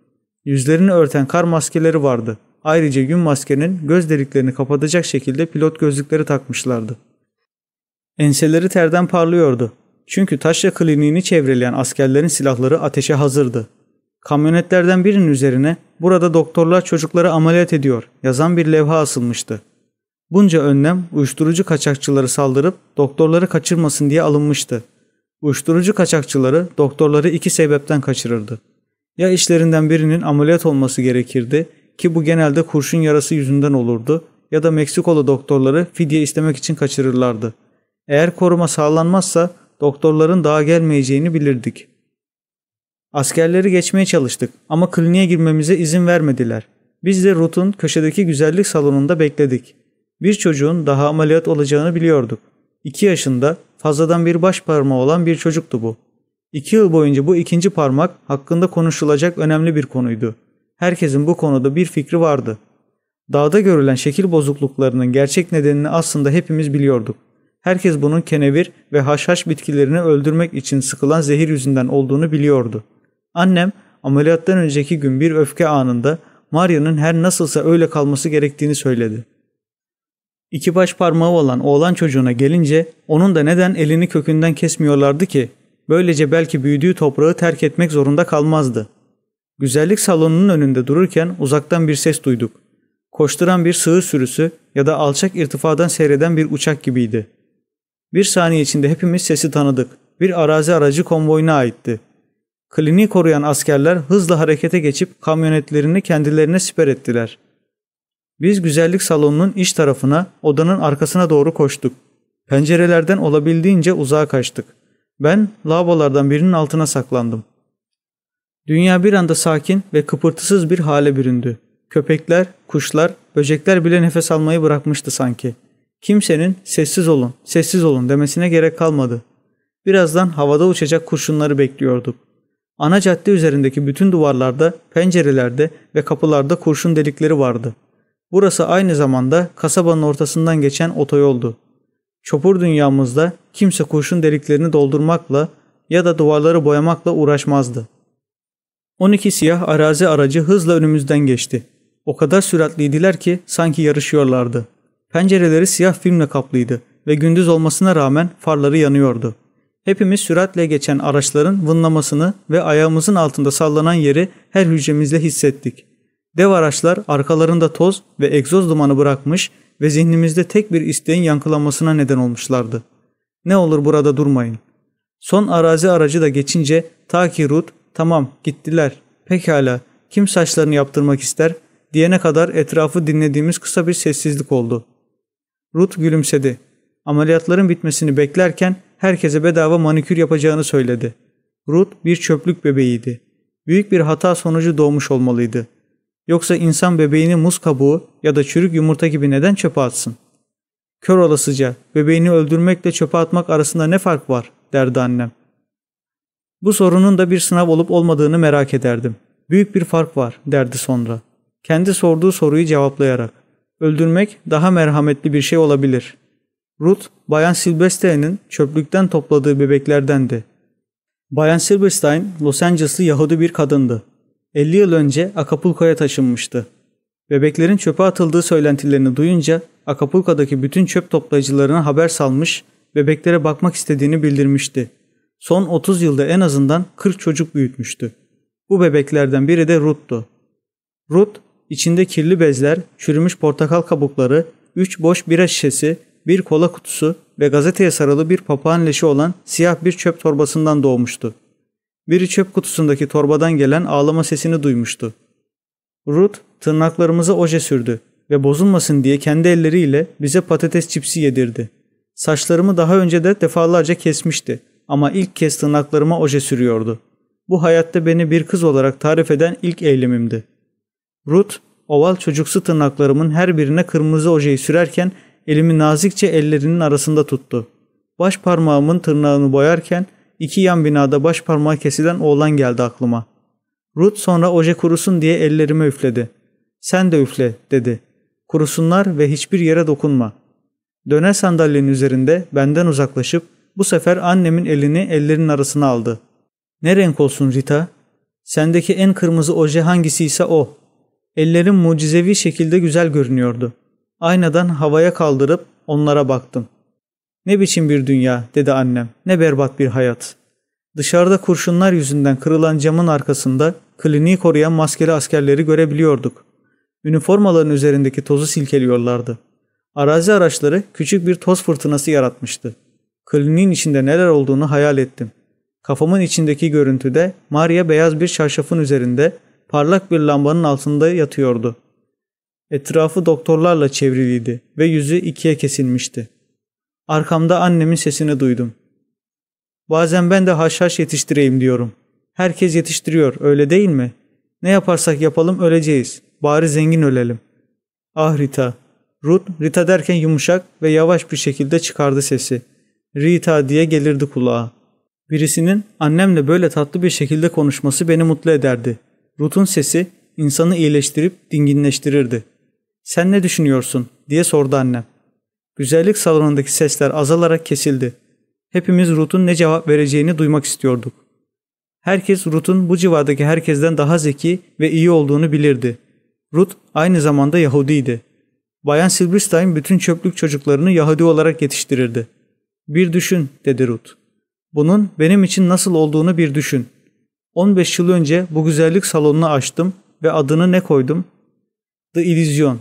Yüzlerini örten kar maskeleri vardı. Ayrıca gün maskenin göz deliklerini kapatacak şekilde pilot gözlükleri takmışlardı. Enseleri terden parlıyordu. Çünkü taşla kliniğini çevreleyen askerlerin silahları ateşe hazırdı. Kamyonetlerden birinin üzerine burada doktorlar çocukları ameliyat ediyor yazan bir levha asılmıştı. Bunca önlem uyuşturucu kaçakçıları saldırıp doktorları kaçırmasın diye alınmıştı. Uyuşturucu kaçakçıları doktorları iki sebepten kaçırırdı. Ya işlerinden birinin ameliyat olması gerekirdi ki bu genelde kurşun yarası yüzünden olurdu ya da Meksikalı doktorları fidye istemek için kaçırırlardı. Eğer koruma sağlanmazsa doktorların daha gelmeyeceğini bilirdik. Askerleri geçmeye çalıştık ama kliniğe girmemize izin vermediler. Biz de Ruth'un köşedeki güzellik salonunda bekledik. Bir çocuğun daha ameliyat olacağını biliyorduk. 2 yaşında fazladan bir baş parmağı olan bir çocuktu bu. 2 yıl boyunca bu ikinci parmak hakkında konuşulacak önemli bir konuydu. Herkesin bu konuda bir fikri vardı. Dağda görülen şekil bozukluklarının gerçek nedenini aslında hepimiz biliyorduk. Herkes bunun kenevir ve haşhaş bitkilerini öldürmek için sıkılan zehir yüzünden olduğunu biliyordu. Annem ameliyattan önceki gün bir öfke anında Maria'nın her nasılsa öyle kalması gerektiğini söyledi. İki baş parmağı olan oğlan çocuğuna gelince onun da neden elini kökünden kesmiyorlardı ki? Böylece belki büyüdüğü toprağı terk etmek zorunda kalmazdı. Güzellik salonunun önünde dururken uzaktan bir ses duyduk. Koşturan bir sığır sürüsü ya da alçak irtifadan seyreden bir uçak gibiydi. Bir saniye içinde hepimiz sesi tanıdık. Bir arazi aracı konvoyuna aitti. Kliniği koruyan askerler hızla harekete geçip kamyonetlerini kendilerine siper ettiler. Biz güzellik salonunun iç tarafına, odanın arkasına doğru koştuk. Pencerelerden olabildiğince uzağa kaçtık. Ben lavabolardan birinin altına saklandım. Dünya bir anda sakin ve kıpırtısız bir hale büründü. Köpekler, kuşlar, böcekler bile nefes almayı bırakmıştı sanki. Kimsenin sessiz olun, sessiz olun demesine gerek kalmadı. Birazdan havada uçacak kurşunları bekliyorduk. Ana cadde üzerindeki bütün duvarlarda, pencerelerde ve kapılarda kurşun delikleri vardı. Burası aynı zamanda kasabanın ortasından geçen otoyoldu. Çopur dünyamızda kimse kurşun deliklerini doldurmakla ya da duvarları boyamakla uğraşmazdı. 12 siyah arazi aracı hızla önümüzden geçti. O kadar süratliydiler ki sanki yarışıyorlardı. Pencereleri siyah filmle kaplıydı ve gündüz olmasına rağmen farları yanıyordu. Hepimiz süratle geçen araçların vınlamasını ve ayağımızın altında sallanan yeri her hücremizle hissettik. Dev araçlar arkalarında toz ve egzoz dumanı bırakmış ve zihnimizde tek bir isteğin yankılanmasına neden olmuşlardı. Ne olur burada durmayın. Son arazi aracı da geçince ta ki Ruth tamam gittiler pekala kim saçlarını yaptırmak ister diyene kadar etrafı dinlediğimiz kısa bir sessizlik oldu. Ruth gülümsedi. Ameliyatların bitmesini beklerken herkese bedava manikür yapacağını söyledi. Ruth bir çöplük bebeğiydi. Büyük bir hata sonucu doğmuş olmalıydı. Yoksa insan bebeğini muz kabuğu ya da çürük yumurta gibi neden çöpe atsın? Kör olasıca bebeğini öldürmekle çöpe atmak arasında ne fark var derdi annem. Bu sorunun da bir sınav olup olmadığını merak ederdim. Büyük bir fark var derdi sonra. Kendi sorduğu soruyu cevaplayarak. Öldürmek daha merhametli bir şey olabilir.'' Ruth, Bayan Silberstein'in çöplükten topladığı bebeklerdendi. Bayan Silberstein, Los Angeles'lı Yahudi bir kadındı. 50 yıl önce Acapulco'ya taşınmıştı. Bebeklerin çöpe atıldığı söylentilerini duyunca Acapulco'daki bütün çöp toplayıcılarına haber salmış, bebeklere bakmak istediğini bildirmişti. Son 30 yılda en azından 40 çocuk büyütmüştü. Bu bebeklerden biri de Ruth'tu. Ruth, içinde kirli bezler, çürümüş portakal kabukları, 3 boş bira şişesi bir kola kutusu ve gazeteye sarılı bir papağan leşi olan siyah bir çöp torbasından doğmuştu. Biri çöp kutusundaki torbadan gelen ağlama sesini duymuştu. Ruth tırnaklarımıza oje sürdü ve bozulmasın diye kendi elleriyle bize patates çipsi yedirdi. Saçlarımı daha önce de defalarca kesmişti ama ilk kez tırnaklarıma oje sürüyordu. Bu hayatta beni bir kız olarak tarif eden ilk eylemimdi. Ruth, oval çocuksu tırnaklarımın her birine kırmızı ojeyi sürerken elimi nazikçe ellerinin arasında tuttu. Baş parmağımın tırnağını boyarken iki yan binada baş parmağı kesilen oğlan geldi aklıma. Ruth sonra oje kurusun diye ellerime üfledi. Sen de üfle dedi. Kurusunlar ve hiçbir yere dokunma. Döner sandalyenin üzerinde benden uzaklaşıp bu sefer annemin elini ellerinin arasına aldı. Ne renk olsun Rita? Sendeki en kırmızı oje hangisiyse o. Ellerim mucizevi şekilde güzel görünüyordu.'' Aynadan havaya kaldırıp onlara baktım. Ne biçim bir dünya dedi annem. Ne berbat bir hayat. Dışarıda kurşunlar yüzünden kırılan camın arkasında kliniği koruyan maskeli askerleri görebiliyorduk. Üniformaların üzerindeki tozu silkeliyorlardı. Arazi araçları küçük bir toz fırtınası yaratmıştı. Kliniğin içinde neler olduğunu hayal ettim. Kafamın içindeki görüntüde Maria beyaz bir çarşafın üzerinde parlak bir lambanın altında yatıyordu. Etrafı doktorlarla çevriliydi ve yüzü ikiye kesilmişti. Arkamda annemin sesini duydum. Bazen ben de haşhaş yetiştireyim diyorum. Herkes yetiştiriyor öyle değil mi? Ne yaparsak yapalım öleceğiz. Bari zengin ölelim. Ah Rita. Ruth Rita derken yumuşak ve yavaş bir şekilde çıkardı sesi. Rita diye gelirdi kulağa. Birisinin annemle böyle tatlı bir şekilde konuşması beni mutlu ederdi. Ruth'un sesi insanı iyileştirip dinginleştirirdi.'' Sen ne düşünüyorsun diye sordu annem. Güzellik salonundaki sesler azalarak kesildi. Hepimiz Ruth'un ne cevap vereceğini duymak istiyorduk. Herkes Ruth'un bu civardaki herkesten daha zeki ve iyi olduğunu bilirdi. Ruth aynı zamanda Yahudiydi. Bayan Silberstein bütün çöplük çocuklarını Yahudi olarak yetiştirirdi. Bir düşün dedi Ruth. Bunun benim için nasıl olduğunu bir düşün. 15 yıl önce bu güzellik salonunu açtım ve adını ne koydum? The Illusion.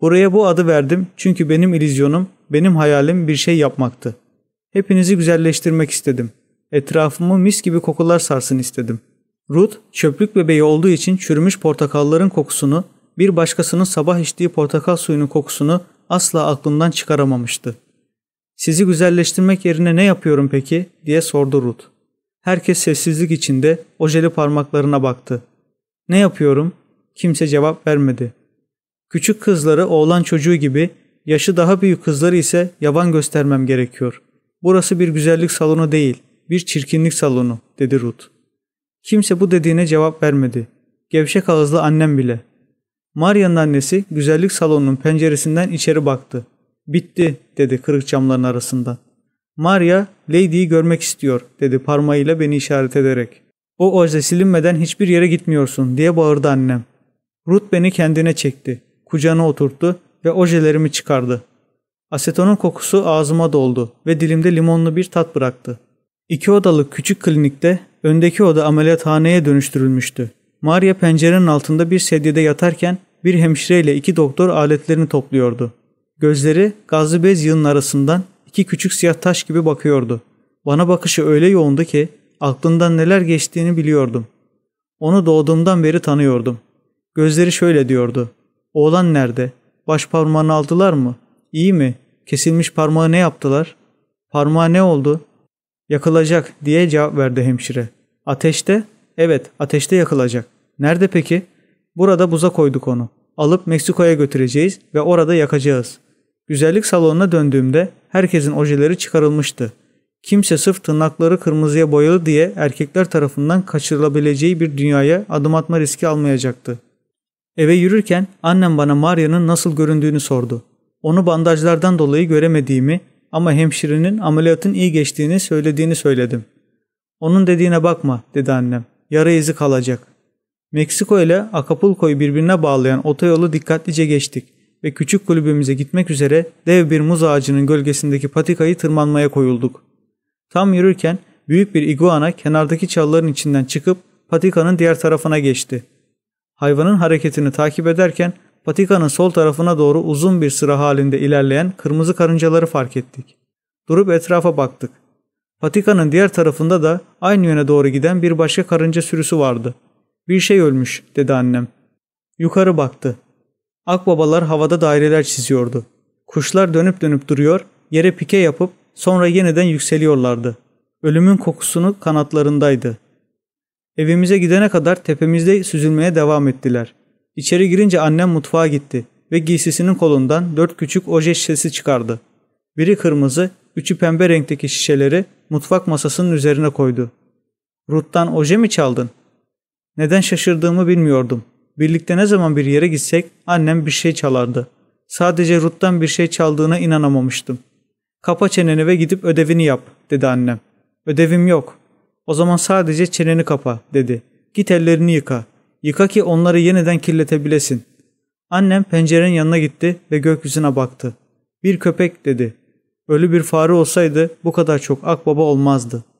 Buraya bu adı verdim çünkü benim ilizyonum, benim hayalim bir şey yapmaktı. Hepinizi güzelleştirmek istedim. Etrafımı mis gibi kokular sarsın istedim. Ruth, çöplük bebeği olduğu için çürümüş portakalların kokusunu, bir başkasının sabah içtiği portakal suyunun kokusunu asla aklından çıkaramamıştı. Sizi güzelleştirmek yerine ne yapıyorum peki diye sordu Ruth. Herkes sessizlik içinde ojeli parmaklarına baktı. Ne yapıyorum? Kimse cevap vermedi. Küçük kızları oğlan çocuğu gibi, yaşı daha büyük kızları ise yavan göstermem gerekiyor. Burası bir güzellik salonu değil, bir çirkinlik salonu, dedi Ruth. Kimse bu dediğine cevap vermedi. Gevşek ağızlı annem bile. Maria'nın annesi güzellik salonunun penceresinden içeri baktı. Bitti, dedi kırık camların arasında. Maria, Lady'yi görmek istiyor, dedi parmağıyla beni işaret ederek. O oje silinmeden hiçbir yere gitmiyorsun, diye bağırdı annem. Ruth beni kendine çekti kucağına oturttu ve ojelerimi çıkardı. Asetonun kokusu ağzıma doldu ve dilimde limonlu bir tat bıraktı. İki odalı küçük klinikte öndeki oda ameliyathaneye dönüştürülmüştü. Maria pencerenin altında bir sedyede yatarken bir hemşireyle iki doktor aletlerini topluyordu. Gözleri gazlı bez yığının arasından iki küçük siyah taş gibi bakıyordu. Bana bakışı öyle yoğundu ki aklından neler geçtiğini biliyordum. Onu doğduğumdan beri tanıyordum. Gözleri şöyle diyordu. Oğlan nerede? Baş parmağını aldılar mı? İyi mi? Kesilmiş parmağı ne yaptılar? Parmağı ne oldu? Yakılacak diye cevap verdi hemşire. Ateşte? Evet ateşte yakılacak. Nerede peki? Burada buza koyduk onu. Alıp Meksiko'ya götüreceğiz ve orada yakacağız. Güzellik salonuna döndüğümde herkesin ojeleri çıkarılmıştı. Kimse sırf tırnakları kırmızıya boyalı diye erkekler tarafından kaçırılabileceği bir dünyaya adım atma riski almayacaktı. Eve yürürken annem bana Maria'nın nasıl göründüğünü sordu. Onu bandajlardan dolayı göremediğimi ama hemşirenin ameliyatın iyi geçtiğini söylediğini söyledim. Onun dediğine bakma dedi annem. Yara izi kalacak. Meksiko ile Acapulco'yu birbirine bağlayan otoyolu dikkatlice geçtik ve küçük kulübümüze gitmek üzere dev bir muz ağacının gölgesindeki patikayı tırmanmaya koyulduk. Tam yürürken büyük bir iguana kenardaki çalıların içinden çıkıp patikanın diğer tarafına geçti.'' Hayvanın hareketini takip ederken patikanın sol tarafına doğru uzun bir sıra halinde ilerleyen kırmızı karıncaları fark ettik. Durup etrafa baktık. Patikanın diğer tarafında da aynı yöne doğru giden bir başka karınca sürüsü vardı. Bir şey ölmüş dedi annem. Yukarı baktı. Akbabalar havada daireler çiziyordu. Kuşlar dönüp dönüp duruyor, yere pike yapıp sonra yeniden yükseliyorlardı. Ölümün kokusunu kanatlarındaydı. Evimize gidene kadar tepemizde süzülmeye devam ettiler. İçeri girince annem mutfağa gitti ve giysisinin kolundan dört küçük oje şişesi çıkardı. Biri kırmızı, üçü pembe renkteki şişeleri mutfak masasının üzerine koydu. Ruttan oje mi çaldın? Neden şaşırdığımı bilmiyordum. Birlikte ne zaman bir yere gitsek annem bir şey çalardı. Sadece Ruttan bir şey çaldığına inanamamıştım. Kapa çeneni ve gidip ödevini yap dedi annem. Ödevim yok. O zaman sadece çeneni kapa dedi. Git ellerini yıka. Yıka ki onları yeniden kirletebilesin. Annem pencerenin yanına gitti ve gökyüzüne baktı. Bir köpek dedi. Ölü bir fare olsaydı bu kadar çok akbaba olmazdı.''